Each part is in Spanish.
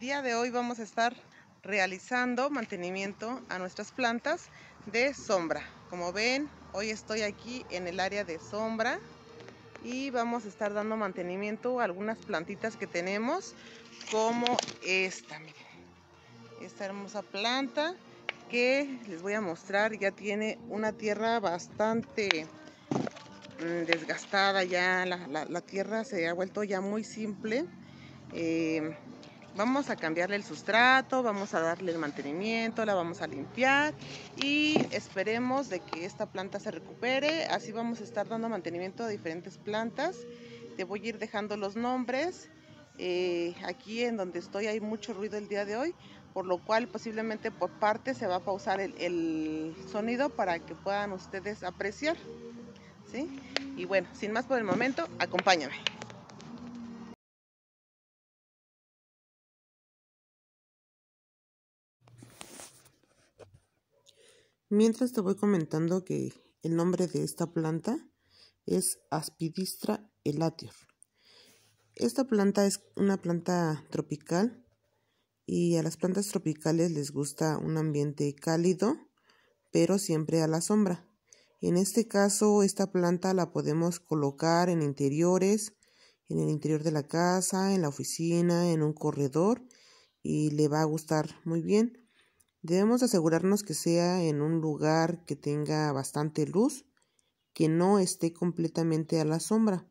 día de hoy vamos a estar realizando mantenimiento a nuestras plantas de sombra. Como ven, hoy estoy aquí en el área de sombra y vamos a estar dando mantenimiento a algunas plantitas que tenemos como esta, Esta hermosa planta que les voy a mostrar ya tiene una tierra bastante mm, desgastada ya, la, tierra se ha vuelto ya muy simple. Eh, Vamos a cambiarle el sustrato, vamos a darle el mantenimiento, la vamos a limpiar y esperemos de que esta planta se recupere. Así vamos a estar dando mantenimiento a diferentes plantas. Te voy a ir dejando los nombres. Eh, aquí en donde estoy hay mucho ruido el día de hoy, por lo cual posiblemente por parte se va a pausar el, sonido para que puedan ustedes apreciar. Y bueno, sin más por el momento, acompáñame. Mientras te voy comentando que el nombre de esta planta es Aspidistra elatior. Esta planta es una planta tropical y a las plantas tropicales les gusta un ambiente cálido, pero siempre a la sombra. En este caso, esta planta la podemos colocar en interiores, en el interior de la casa, en la oficina, en un corredor y le va a gustar muy bien. Debemos asegurarnos que sea en un lugar que tenga bastante luz, que no esté completamente a la sombra.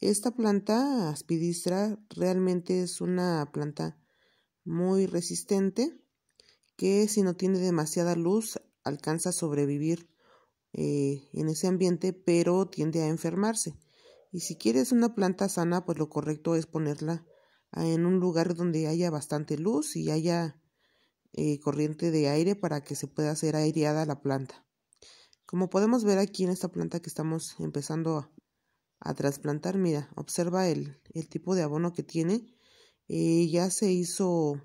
Esta planta aspidistra realmente es una planta muy resistente que si no tiene demasiada luz alcanza a sobrevivir eh, en ese ambiente pero tiende a enfermarse. Y si quieres una planta sana pues lo correcto es ponerla ah, en un lugar donde haya bastante luz y haya eh, corriente de aire para que se pueda hacer aireada la planta. Como podemos ver aquí en esta planta que estamos empezando a, trasplantar, mira, observa el, el, tipo de abono que tiene. Eh, ya se hizo,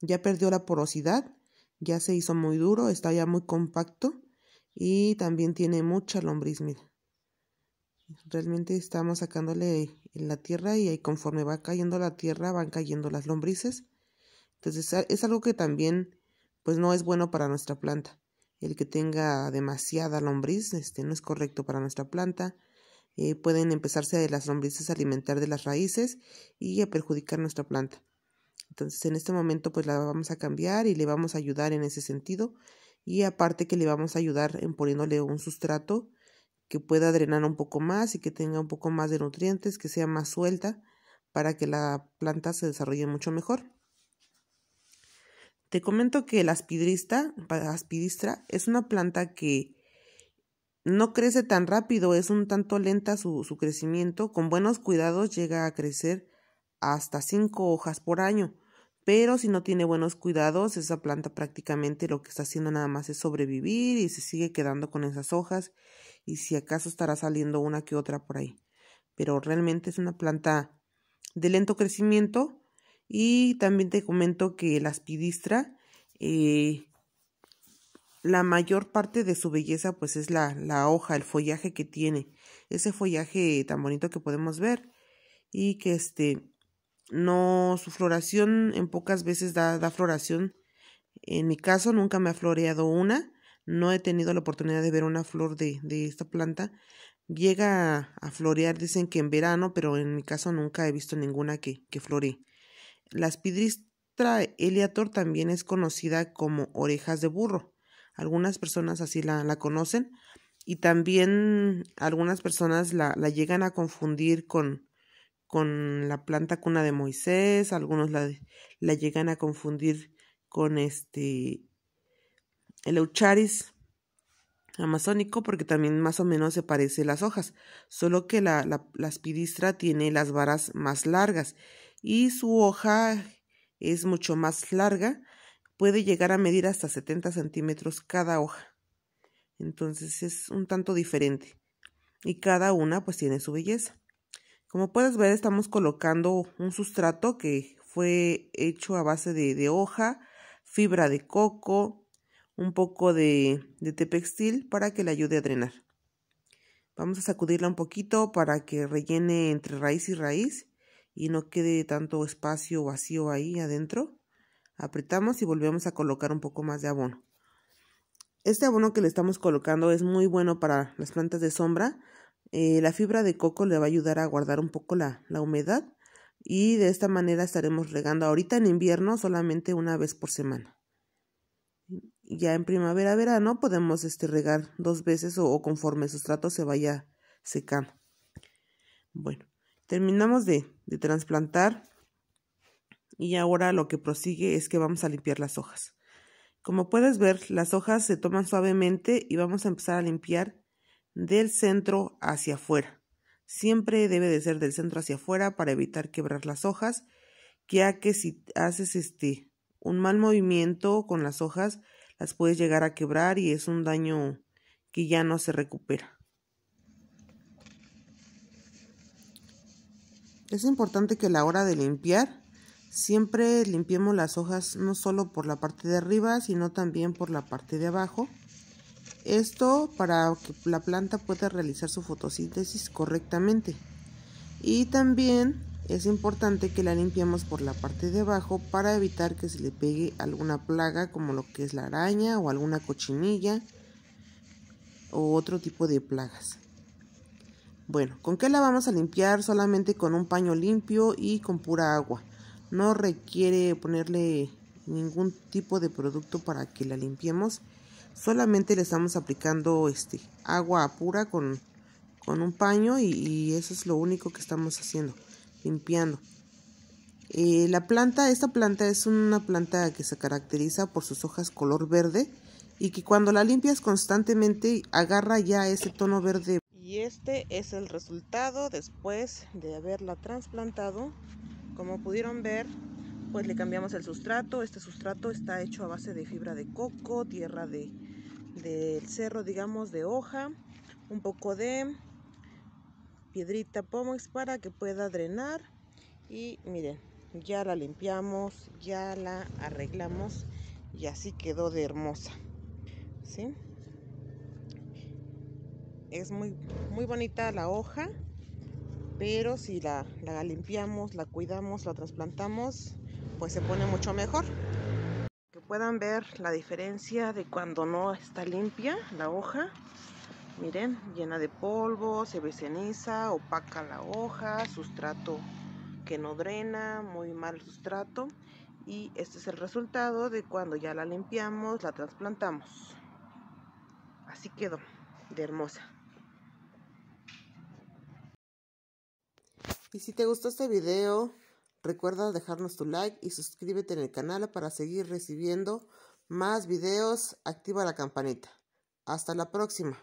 ya perdió la porosidad, ya se hizo muy duro, está ya muy compacto y también tiene mucha lombriz, mira. Realmente estamos sacándole la tierra y ahí conforme va cayendo la tierra van cayendo las lombrices entonces pues, es algo que también pues no es bueno para nuestra planta. El que tenga demasiada lombriz este, no es correcto para nuestra planta. Eh, pueden empezarse de las lombrices a alimentar de las raíces y a perjudicar nuestra planta. Entonces en este momento pues la vamos a cambiar y le vamos a ayudar en ese sentido y aparte que le vamos a ayudar en poniéndole un sustrato que pueda drenar un poco más y que tenga un poco más de nutrientes, que sea más suelta para que la planta se desarrolle mucho mejor. Te comento que el aspidrista, aspidistra, es una planta que no crece tan rápido, es un tanto lenta su, su crecimiento. Con buenos cuidados llega a crecer hasta cinco hojas por año. Pero si no tiene buenos cuidados, esa planta prácticamente lo que está haciendo nada más es sobrevivir y se sigue quedando con esas hojas y si acaso estará saliendo una que otra por ahí. Pero realmente es una planta de lento crecimiento y también te comento que la aspidistra, eh, la mayor parte de su belleza pues es la, la hoja, el follaje que tiene, ese follaje tan bonito que podemos ver y que este no su floración en pocas veces da, da floración. En mi caso nunca me ha floreado una, no he tenido la oportunidad de ver una flor de, de esta planta. Llega a, florear, dicen que en verano, pero en mi caso nunca he visto ninguna que, que floree. La Spidistra Eliator también es conocida como orejas de burro. Algunas personas así la, la conocen y también algunas personas la, la llegan a confundir con, con, la planta cuna de Moisés, algunos la, la llegan a confundir con este el eucharis amazónico porque también más o menos se parece las hojas, solo que la, la, la tiene las varas más largas y su hoja es mucho más larga, puede llegar a medir hasta 70 centímetros cada hoja. Entonces es un tanto diferente y cada una pues tiene su belleza. Como puedes ver estamos colocando un sustrato que fue hecho a base de, de hoja, fibra de coco, un poco de, de tepextil para que le ayude a drenar. Vamos a sacudirla un poquito para que rellene entre raíz y raíz y no quede tanto espacio vacío ahí adentro. Apretamos y volvemos a colocar un poco más de abono. Este abono que le estamos colocando es muy bueno para las plantas de sombra. Eh, la fibra de coco le va a ayudar a guardar un poco la, la humedad y de esta manera estaremos regando ahorita en invierno solamente una vez por semana. Ya en primavera, verano podemos este, regar dos veces o, o conforme el sustrato se vaya secando. Bueno, Terminamos de, de trasplantar y ahora lo que prosigue es que vamos a limpiar las hojas. Como puedes ver, las hojas se toman suavemente y vamos a empezar a limpiar del centro hacia afuera. Siempre debe de ser del centro hacia afuera para evitar quebrar las hojas, ya que si haces este un mal movimiento con las hojas, las puedes llegar a quebrar y es un daño que ya no se recupera. Es importante que a la hora de limpiar siempre limpiemos las hojas no solo por la parte de arriba, sino también por la parte de abajo. Esto para que la planta pueda realizar su fotosíntesis correctamente. Y también es importante que la limpiemos por la parte de abajo para evitar que se le pegue alguna plaga como lo que es la araña o alguna cochinilla o otro tipo de plagas. Bueno, ¿con qué la vamos a limpiar? Solamente con un paño limpio y con pura agua. No requiere ponerle ningún tipo de producto para que la limpiemos. Solamente le estamos aplicando este agua pura con, un paño y, eso es lo único que estamos haciendo, limpiando. Eh, la planta, esta planta es una planta que se caracteriza por sus hojas color verde y que cuando la limpias constantemente agarra ya ese tono verde y este es el resultado después de haberla trasplantado como pudieron ver pues le cambiamos el sustrato este sustrato está hecho a base de fibra de coco tierra de del cerro digamos de hoja un poco de piedrita pómex para que pueda drenar y miren ya la limpiamos ya la arreglamos y así quedó de hermosa ¿sí? es muy, muy bonita la hoja, pero si la, la limpiamos, la cuidamos, la trasplantamos, pues se pone mucho mejor. Que puedan ver la diferencia de cuando no está limpia la hoja. Miren, llena de polvo, se ve ceniza, opaca la hoja, sustrato que no drena, muy mal sustrato. Y este es el resultado de cuando ya la limpiamos, la trasplantamos. Así quedó, de hermosa. Y si te gustó este video, recuerda dejarnos tu like y suscríbete en el canal para seguir recibiendo más videos. Activa la campanita. Hasta la próxima.